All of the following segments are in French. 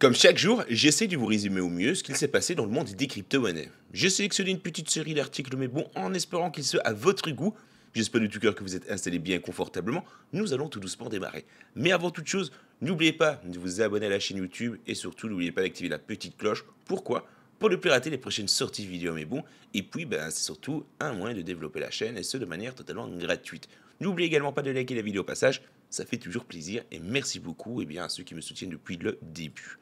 Comme chaque jour, j'essaie de vous résumer au mieux ce qu'il s'est passé dans le monde des crypto-monnaies. J'ai sélectionné une petite série d'articles, mais bon, en espérant qu'ils soient à votre goût. J'espère de tout cœur que vous êtes installés bien confortablement. Nous allons tout doucement démarrer. Mais avant toute chose, n'oubliez pas de vous abonner à la chaîne YouTube et surtout n'oubliez pas d'activer la petite cloche. Pourquoi Pour ne plus rater les prochaines sorties vidéo, mais bon. Et puis, ben, c'est surtout un moyen de développer la chaîne et ce de manière totalement gratuite. N'oubliez également pas de liker la vidéo au passage, ça fait toujours plaisir et merci beaucoup et eh bien, à ceux qui me soutiennent depuis le début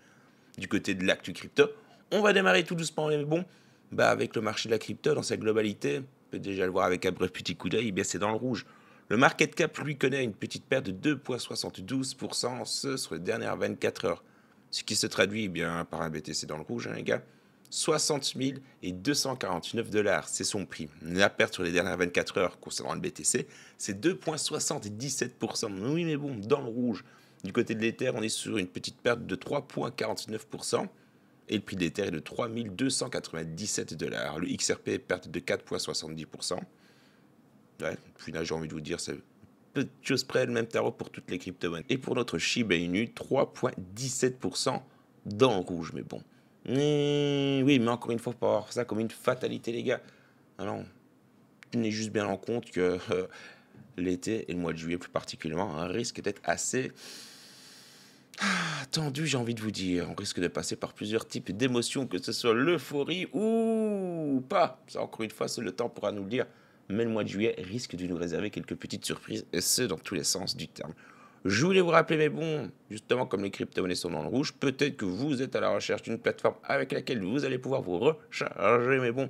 du côté de l'actu crypto. On va démarrer tout doucement, mais bon, bah avec le marché de la crypto dans sa globalité, on peut déjà le voir avec un bref petit coup d'œil, eh bien c'est dans le rouge. Le market cap lui connaît une petite perte de 2,72% ce sur les dernières 24 heures, ce qui se traduit eh bien par un BTC dans le rouge, hein, les gars. 60 249 dollars, c'est son prix. La perte sur les dernières 24 heures concernant le BTC, c'est 2,77%. Oui, mais bon, dans le rouge, du côté de l'Ether, on est sur une petite perte de 3,49%. Et le prix de l'Ether est de 3297 dollars. Le XRP, perte de 4,70%. Ouais, puis là, j'ai envie de vous dire, c'est peu de choses près, le même tarot pour toutes les crypto-monnaies. Et pour notre Shiba Inu, 3,17% dans le rouge, mais bon. oui, mais encore une fois, pas avoir ça comme une fatalité, les gars. Alors, ah tenez juste bien en compte que euh, l'été et le mois de juillet, plus particulièrement, risquent d'être assez attendu ah, tendu, j'ai envie de vous dire. On risque de passer par plusieurs types d'émotions, que ce soit l'euphorie ou pas. Ça, encore une fois, c'est le temps pourra nous le dire. Mais le mois de juillet risque de nous réserver quelques petites surprises, et ce, dans tous les sens du terme. Je voulais vous rappeler, mais bon, justement, comme les crypto-monnaies sont dans le rouge, peut-être que vous êtes à la recherche d'une plateforme avec laquelle vous allez pouvoir vous recharger, mais bon.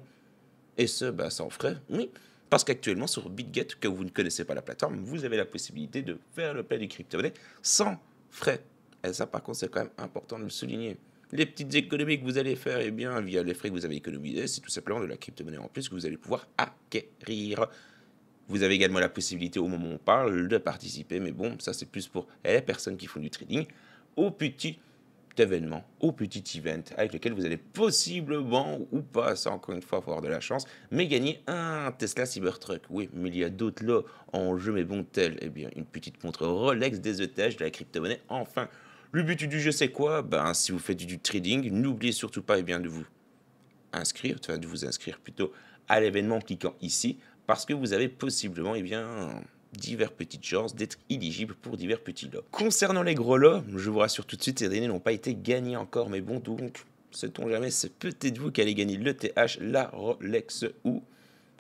Et ce, bah, sans frais, oui. Parce qu'actuellement, sur BitGet, que vous ne connaissez pas la plateforme, vous avez la possibilité de faire le paiement des crypto-monnaies sans frais et ça, par contre, c'est quand même important de le souligner. Les petites économies que vous allez faire, eh bien, via les frais que vous avez économisés, c'est tout simplement de la crypto-monnaie en plus que vous allez pouvoir acquérir. Vous avez également la possibilité, au moment où on parle, de participer, mais bon, ça c'est plus pour les personnes qui font du trading, au petit événement, au petit event avec lequel vous allez possiblement ou pas, ça encore une fois, avoir de la chance, mais gagner un Tesla Cybertruck. Oui, mais il y a d'autres là, en jeu, mais bon, tel, eh bien, une petite montre Rolex des ETH de la crypto-monnaie, enfin, le but du jeu, c'est quoi ben, Si vous faites du trading, n'oubliez surtout pas et eh bien, de vous inscrire, de vous inscrire plutôt à l'événement en cliquant ici, parce que vous avez possiblement eh bien, divers petites chances d'être éligible pour divers petits lots. Concernant les gros lots, je vous rassure tout de suite, ces derniers n'ont pas été gagnés encore, mais bon, donc, sait-on jamais, c'est peut-être vous qui allez gagner le TH, la Rolex ou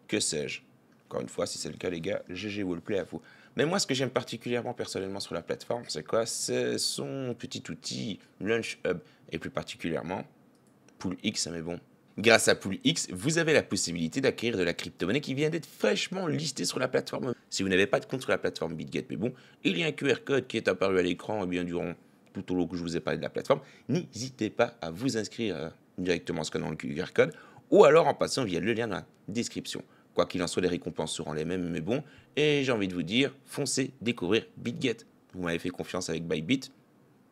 que sais-je. Encore une fois, si c'est le cas, les gars, GG Wallplay à vous. Mais moi, ce que j'aime particulièrement personnellement sur la plateforme, c'est quoi C'est son petit outil lunch Hub, et plus particulièrement Pool X, mais bon. Grâce à Pool X, vous avez la possibilité d'acquérir de la crypto-monnaie qui vient d'être fraîchement listée sur la plateforme. Si vous n'avez pas de compte sur la plateforme BitGet, mais bon, il y a un QR code qui est apparu à l'écran et eh bien durant tout au long que je vous ai parlé de la plateforme, n'hésitez pas à vous inscrire euh, directement en scannant le QR code ou alors en passant via le lien dans la description. Quoi qu'il en soit, les récompenses seront les mêmes, mais bon. Et j'ai envie de vous dire, foncez découvrir BitGet. Vous m'avez fait confiance avec Bybit.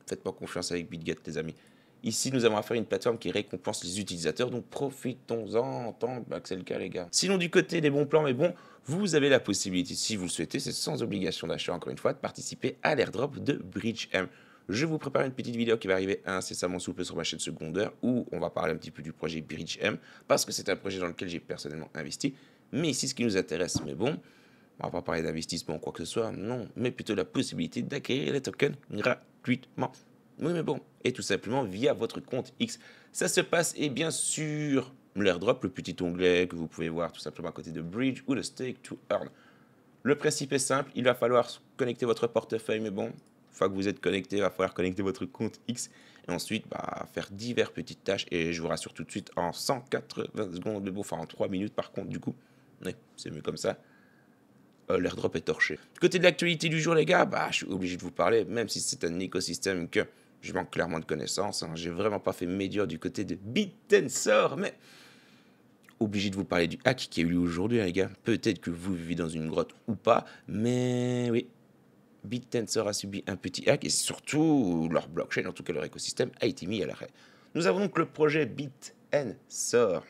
faites pas confiance avec BitGet, les amis. Ici, nous avons affaire à une plateforme qui récompense les utilisateurs, donc profitons-en en tant que c'est le cas, les gars. Sinon, du côté des bons plans, mais bon, vous avez la possibilité, si vous le souhaitez, c'est sans obligation d'achat, encore une fois, de participer à l'airdrop de Bridge M. Je vous prépare une petite vidéo qui va arriver incessamment sous peu sur ma chaîne secondaire où on va parler un petit peu du projet Bridge M parce que c'est un projet dans lequel j'ai personnellement investi mais ici, ce qui nous intéresse, mais bon, on va pas parler d'investissement ou quoi que ce soit, non, mais plutôt la possibilité d'acquérir les tokens gratuitement. Oui, mais bon, et tout simplement via votre compte X. Ça se passe, et bien sûr, l'airdrop, le petit onglet que vous pouvez voir tout simplement à côté de Bridge ou de Stake to Earn. Le principe est simple, il va falloir connecter votre portefeuille, mais bon, une fois que vous êtes connecté, il va falloir connecter votre compte X et ensuite bah, faire diverses petites tâches. Et je vous rassure tout de suite en 180 secondes, mais bon, enfin en 3 minutes par contre, du coup. Oui, c'est mieux comme ça. Euh, l'airdrop est torché. Du côté de l'actualité du jour, les gars, bah, je suis obligé de vous parler, même si c'est un écosystème que je manque clairement de connaissances. Je hein. J'ai vraiment pas fait médiocre du côté de BitTensor, mais obligé de vous parler du hack qui a eu lieu aujourd'hui, hein, les gars. Peut-être que vous vivez dans une grotte ou pas, mais oui. BitTensor a subi un petit hack et surtout leur blockchain, en tout cas leur écosystème, a été mis à l'arrêt. Nous avons donc le projet BitTensor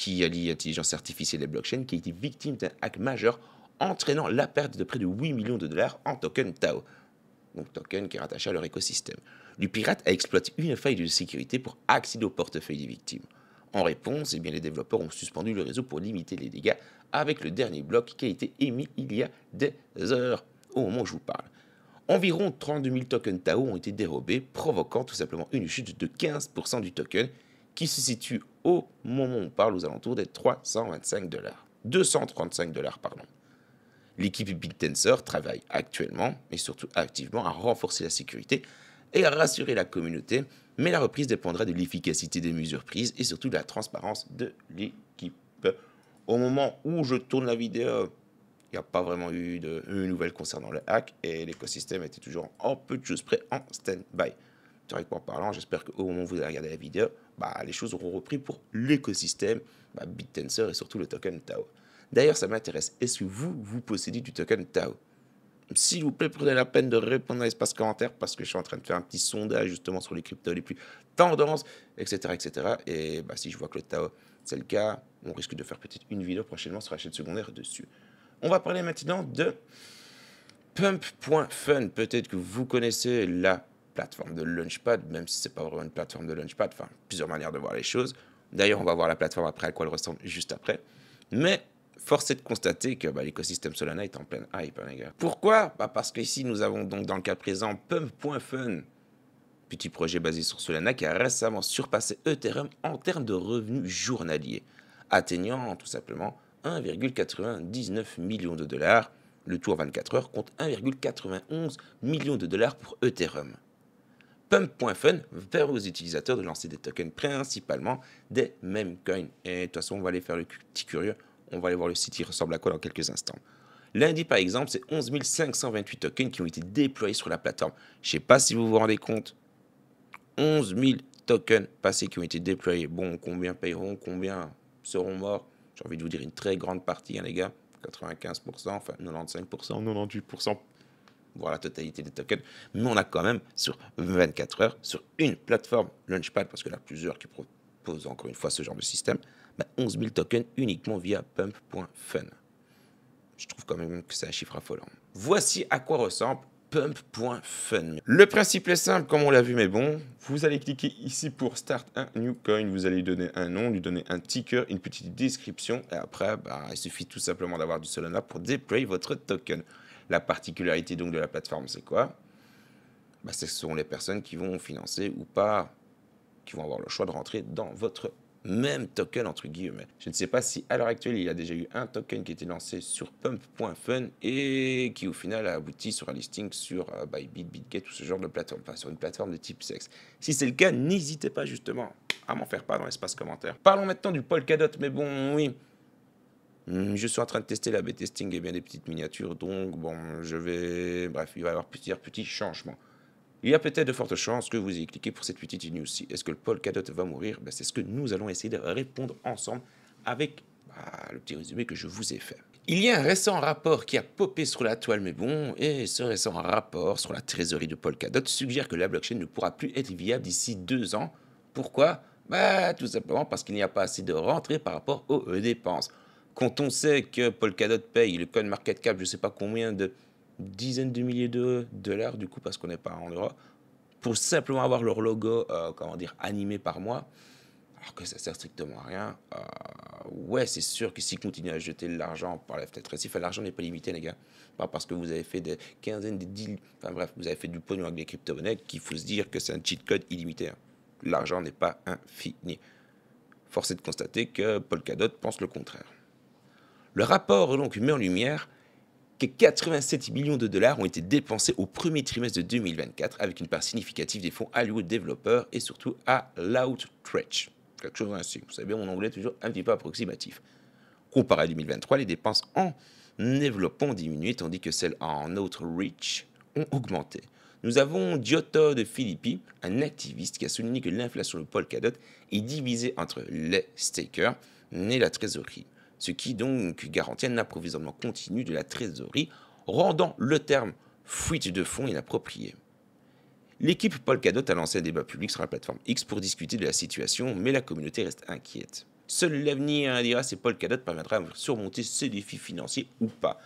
qui allie intelligence artificielle et blockchain, qui a été victime d'un hack majeur entraînant la perte de près de 8 millions de dollars en token TAO, donc token qui rattachent à leur écosystème. Le pirate a exploité une faille de sécurité pour accéder au portefeuille des victimes. En réponse, eh bien, les développeurs ont suspendu le réseau pour limiter les dégâts avec le dernier bloc qui a été émis il y a des heures au moment où je vous parle. Environ 32 000 tokens TAO ont été dérobés, provoquant tout simplement une chute de 15% du token qui se situe au moment où on parle aux alentours des 325 dollars. 235 dollars, pardon. L'équipe Big Tensor travaille actuellement et surtout activement à renforcer la sécurité et à rassurer la communauté, mais la reprise dépendra de l'efficacité des mesures prises et surtout de la transparence de l'équipe. Au moment où je tourne la vidéo, il n'y a pas vraiment eu de nouvelles concernant le hack et l'écosystème était toujours en peu de choses près en stand-by. Théoriquement parlant, j'espère qu'au moment où vous allez regarder la vidéo, bah, les choses auront repris pour l'écosystème bah, BitTensor et surtout le token TAO. D'ailleurs, ça m'intéresse. Est-ce que vous, vous possédez du token TAO S'il vous plaît, prenez la peine de répondre à l'espace commentaire parce que je suis en train de faire un petit sondage justement sur les cryptos les plus tendances, etc. etc. Et bah, si je vois que le TAO, c'est le cas, on risque de faire peut-être une vidéo prochainement sur la chaîne secondaire dessus. On va parler maintenant de Pump.fun. Peut-être que vous connaissez la plateforme de Launchpad, même si c'est pas vraiment une plateforme de Launchpad, enfin plusieurs manières de voir les choses. D'ailleurs, on va voir la plateforme après à quoi elle ressemble juste après. Mais force est de constater que bah, l'écosystème Solana est en pleine hype, hein, les gars. Pourquoi bah Parce qu'ici, nous avons donc dans le cas présent Pump.fun, petit projet basé sur Solana qui a récemment surpassé Ethereum en termes de revenus journaliers, atteignant tout simplement 1,99 millions de dollars, le tout en 24 heures, compte 1,91 millions de dollars pour Ethereum pump.fun vers vos utilisateurs de lancer des tokens principalement des mêmes coins. Et de toute façon, on va aller faire le petit curieux, on va aller voir le site, il ressemble à quoi dans quelques instants. Lundi, par exemple, c'est 11 528 tokens qui ont été déployés sur la plateforme. Je ne sais pas si vous vous rendez compte. 11 000 tokens passés qui ont été déployés. Bon, combien paieront, combien seront morts J'ai envie de vous dire une très grande partie, hein, les gars. 95%, enfin 95%, 98%, voire la totalité des tokens, mais on a quand même sur 24 heures, sur une plateforme Launchpad, parce qu'il y en a plusieurs qui proposent encore une fois ce genre de système, 11 bah, 000 tokens uniquement via pump.fun. Je trouve quand même que c'est un chiffre affolant. Voici à quoi ressemble pump.fun. Le principe est simple, comme on l'a vu, mais bon, vous allez cliquer ici pour Start a New Coin, vous allez lui donner un nom, lui donner un ticker, une petite description, et après, bah, il suffit tout simplement d'avoir du Solana pour déployer votre token. La particularité donc de la plateforme, c'est quoi bah, Ce sont les personnes qui vont financer ou pas, qui vont avoir le choix de rentrer dans votre même token, entre guillemets. Je ne sais pas si à l'heure actuelle, il y a déjà eu un token qui a été lancé sur pump.fun et qui au final a abouti sur un listing sur euh, Bybit, bah, BitGet ou ce genre de plateforme, enfin sur une plateforme de type sexe. Si c'est le cas, n'hésitez pas justement à m'en faire part dans l'espace commentaire. Parlons maintenant du Polkadot, mais bon, oui, Hmm, je suis en train de tester la B-testing et bien des petites miniatures, donc bon, je vais. Bref, il va y avoir plusieurs petits changements. Il y a peut-être de fortes chances que vous y cliquez pour cette petite news-ci. Est-ce que le Paul Cadot va mourir ben, C'est ce que nous allons essayer de répondre ensemble avec bah, le petit résumé que je vous ai fait. Il y a un récent rapport qui a popé sur la toile, mais bon, et ce récent rapport sur la trésorerie de Paul Polkadot suggère que la blockchain ne pourra plus être viable d'ici deux ans. Pourquoi bah, tout simplement parce qu'il n'y a pas assez de rentrées par rapport aux dépenses. Quand on sait que Paul Polkadot paye le code market cap, je ne sais pas combien de dizaines de milliers de dollars, du coup, parce qu'on n'est pas en Europe, pour simplement avoir leur logo, euh, comment dire, animé par moi, alors que ça sert strictement à rien, euh, ouais, c'est sûr que s'ils continuent à jeter de l'argent par la fenêtre, si l'argent n'est pas limité, les gars, pas parce que vous avez fait des quinzaines de deals, enfin bref, vous avez fait du pognon avec les crypto-monnaies, qu'il faut se dire que c'est un cheat code illimité. Hein. L'argent n'est pas infini. Force est de constater que Paul Polkadot pense le contraire. Le rapport donc met en lumière que 87 millions de dollars ont été dépensés au premier trimestre de 2024 avec une part significative des fonds alloués aux développeurs et surtout à l'outreach. Quelque chose ainsi. Vous savez, mon anglais est toujours un petit peu approximatif. Comparé à 2023, les dépenses en développement ont diminué tandis que celles en outreach ont augmenté. Nous avons Giotto de Philippi, un activiste qui a souligné que l'inflation de Polkadot est divisée entre les stakers et la trésorerie ce qui donc garantit un approvisionnement continu de la trésorerie, rendant le terme fuite de fonds inapproprié. L'équipe Paul Polkadot a lancé un débat public sur la plateforme X pour discuter de la situation, mais la communauté reste inquiète. Seul l'avenir hein, dira si Polkadot permettra de surmonter ces défis financiers ou pas.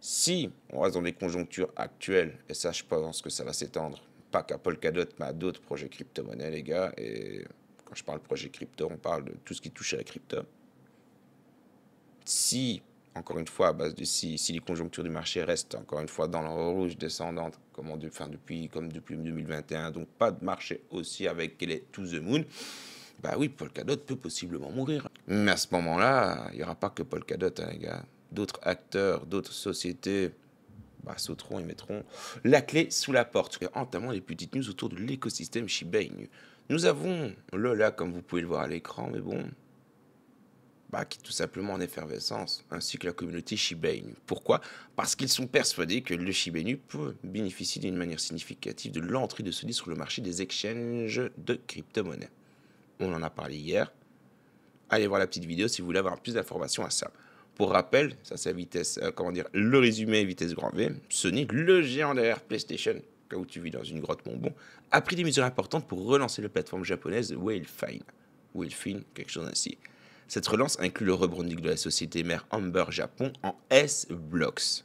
Si on reste dans les conjonctures actuelles, et ça je pense que ça va s'étendre, pas qu'à Polkadot, mais à d'autres projets crypto-monnaies les gars, et quand je parle projet crypto, on parle de tout ce qui touche à la crypto si, encore une fois, à base de si, si les conjonctures du marché restent encore une fois dans l'en rouge descendante, comme, fin depuis, comme depuis 2021, donc pas de marché aussi avec les To The Moon, bah oui, Polkadot peut possiblement mourir. Mais à ce moment-là, il n'y aura pas que Polkadot, hein, les gars. D'autres acteurs, d'autres sociétés bah, sauteront et mettront la clé sous la porte. Entamons les petites news autour de l'écosystème Shiba Inu. Nous avons là, comme vous pouvez le voir à l'écran, mais bon, bah, qui est tout simplement en effervescence, ainsi que la communauté Shiba Inu. Pourquoi Parce qu'ils sont persuadés que le Shiba Inu peut bénéficier d'une manière significative de l'entrée de Sony sur le marché des exchanges de crypto-monnaies. On en a parlé hier. Allez voir la petite vidéo si vous voulez avoir plus d'informations à ça. Pour rappel, ça c'est vitesse, euh, comment dire, le résumé vitesse grand V, Sony, le géant derrière PlayStation, cas tu vis dans une grotte, bonbon, a pris des mesures importantes pour relancer la plateforme japonaise Whalefine. Whalefine, quelque chose ainsi. Cette relance inclut le rebranding de la société mère Amber Japon en S-Blocks.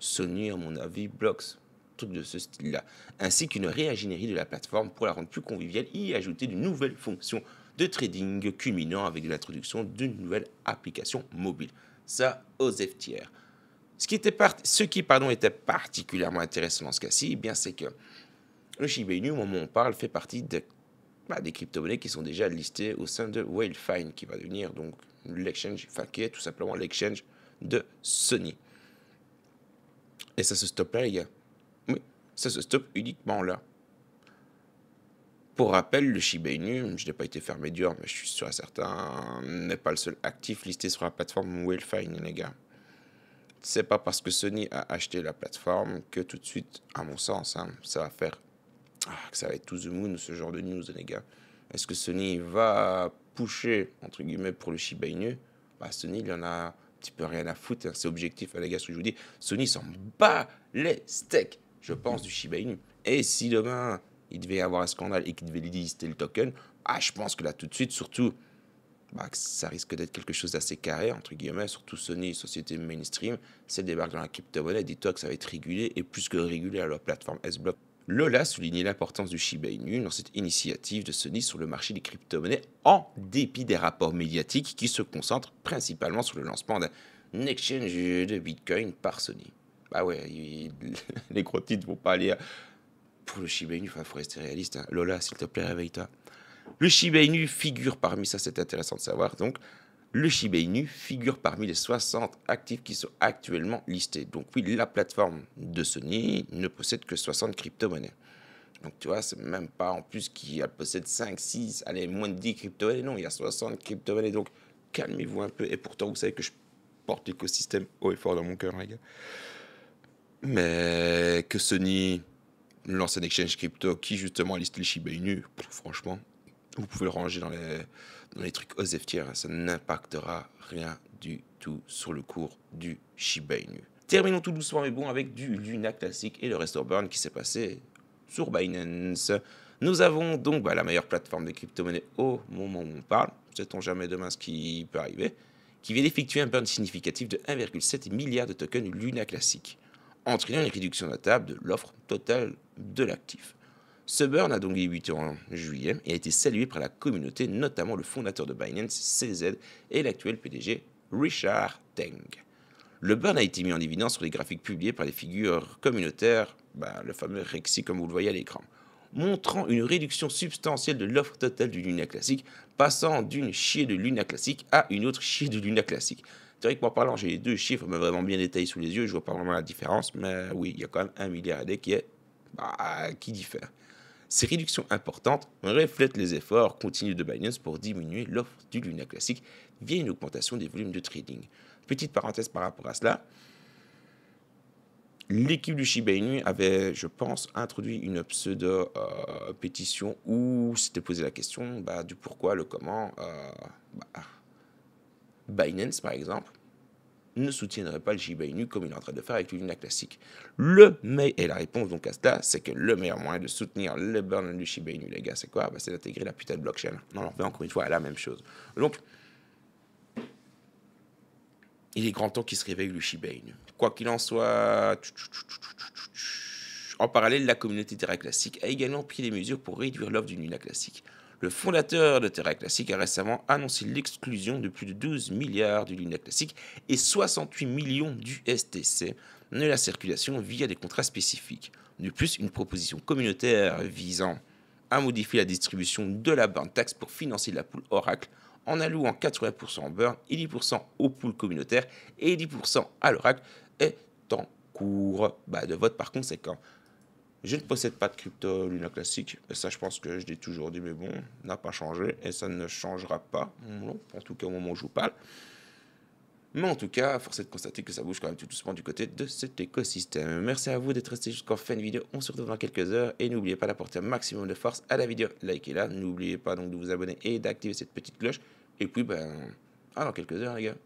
Sony, à mon avis, Blocks, truc de ce style-là, ainsi qu'une réingénierie de la plateforme pour la rendre plus conviviale et y ajouter de nouvelles fonctions de trading culminant avec l'introduction d'une nouvelle application mobile. Ça, aux FTR. Ce qui était, ce qui, pardon, était particulièrement intéressant dans ce cas-ci, eh bien c'est que le Shiba Inu, au moment où on parle, fait partie de bah, des crypto-monnaies qui sont déjà listées au sein de Whalefine, qui va devenir donc l'exchange, enfin qui est tout simplement l'exchange de Sony. Et ça se stoppe là, les gars. Oui, ça se stoppe uniquement là. Pour rappel, le Shiba Inu, je n'ai pas été fermé dur, mais je suis sûr à certain, n'est pas le seul actif listé sur la plateforme Whalefine, les gars. C'est pas parce que Sony a acheté la plateforme que tout de suite, à mon sens, hein, ça va faire ah, ça va être to the moon, ce genre de news, les gars. Est-ce que Sony va pousser entre guillemets, pour le Shiba Inu bah, Sony, il y en a un petit peu rien à foutre. Hein. C'est objectif, hein, les gars, ce que je vous dis. Sony s'en bat les steaks, je pense, du Shiba Inu. Et si demain, il devait y avoir un scandale et qu'il devait lister le token, ah, je pense que là, tout de suite, surtout, bah, ça risque d'être quelque chose d'assez carré, entre guillemets, surtout Sony, société mainstream, c'est débarque dans la crypto-monnaie, dis-toi que ça va être régulé et plus que régulé à leur plateforme S-Block. Lola soulignait l'importance du Shiba Inu dans cette initiative de Sony sur le marché des crypto-monnaies en dépit des rapports médiatiques qui se concentrent principalement sur le lancement d'un exchange de Bitcoin par Sony. Bah ouais, les gros titres vont pas aller pour le Shiba Inu, il faut rester réaliste. Hein. Lola, s'il te plaît, réveille-toi. Le Shiba Inu figure parmi ça, c'est intéressant de savoir. Donc, le Shiba Inu figure parmi les 60 actifs qui sont actuellement listés. Donc oui, la plateforme de Sony ne possède que 60 crypto-monnaies. Donc tu vois, c'est même pas en plus qu'elle possède 5, 6, allez, moins de 10 crypto-monnaies. Non, il y a 60 crypto-monnaies. Donc calmez-vous un peu. Et pourtant, vous savez que je porte l'écosystème haut et fort dans mon cœur, les gars. Mais que Sony lance un exchange crypto qui justement liste le Shiba Inu, franchement, vous pouvez le ranger dans les les trucs aux FTR, ça n'impactera rien du tout sur le cours du Shiba Inu. Terminons tout doucement mais bon avec du Luna classique et le Restore burn qui s'est passé sur Binance. Nous avons donc bah, la meilleure plateforme de crypto-monnaie au moment où on parle. Sait-on jamais demain ce qui peut arriver qui vient d'effectuer un burn significatif de 1,7 milliard de tokens Luna classique, entraînant une réduction notable de l'offre totale de l'actif. Ce burn a donc débuté en juillet et a été salué par la communauté, notamment le fondateur de Binance, CZ, et l'actuel PDG, Richard Teng. Le burn a été mis en évidence sur les graphiques publiés par les figures communautaires, bah, le fameux Rexy comme vous le voyez à l'écran, montrant une réduction substantielle de l'offre totale du Luna classique, passant d'une chier de Luna classique à une autre chier de Luna classique. Théoriquement parlant, j'ai les deux chiffres mais vraiment bien détaillés sous les yeux, je vois pas vraiment la différence, mais oui, il y a quand même un milliard et qui est bah, qui diffère. Ces réductions importantes reflètent les efforts continus de Binance pour diminuer l'offre du Luna classique via une augmentation des volumes de trading. Petite parenthèse par rapport à cela, l'équipe du Shiba Inu avait, je pense, introduit une pseudo euh, pétition où s'était posé la question bah, du pourquoi, le comment. Euh, bah, Binance, par exemple, ne soutiendrait pas le Shiba Inu comme il est en train de faire avec l'Una classique. Le mais et la réponse donc à cela, c'est que le meilleur moyen de soutenir le burn du Shiba Inu, les gars, c'est quoi ben, C'est d'intégrer la putain de blockchain. Non, on encore une fois à la même chose. Donc, il est grand temps qu'il se réveille le Shiba Inu. Quoi qu'il en soit, en parallèle, la communauté Terra Classique a également pris des mesures pour réduire l'offre du Luna Classique le fondateur de Terra Classic a récemment annoncé l'exclusion de plus de 12 milliards du Luna Classic et 68 millions du STC de la circulation via des contrats spécifiques. De plus, une proposition communautaire visant à modifier la distribution de la burn tax pour financer la poule Oracle en allouant 80% en burn et 10% aux poules communautaires et 10% à l'Oracle est en cours bah, de vote par conséquent. Je ne possède pas de crypto Luna classique, ça je pense que je l'ai toujours dit, mais bon, n'a pas changé, et ça ne changera pas, en tout cas au moment où je vous parle. Mais en tout cas, force est de constater que ça bouge quand même tout doucement du côté de cet écosystème. Merci à vous d'être resté jusqu'en fin de vidéo. On se retrouve dans quelques heures. Et n'oubliez pas d'apporter un maximum de force à la vidéo. Likez-la. N'oubliez pas donc de vous abonner et d'activer cette petite cloche. Et puis, ben, à dans quelques heures, les gars.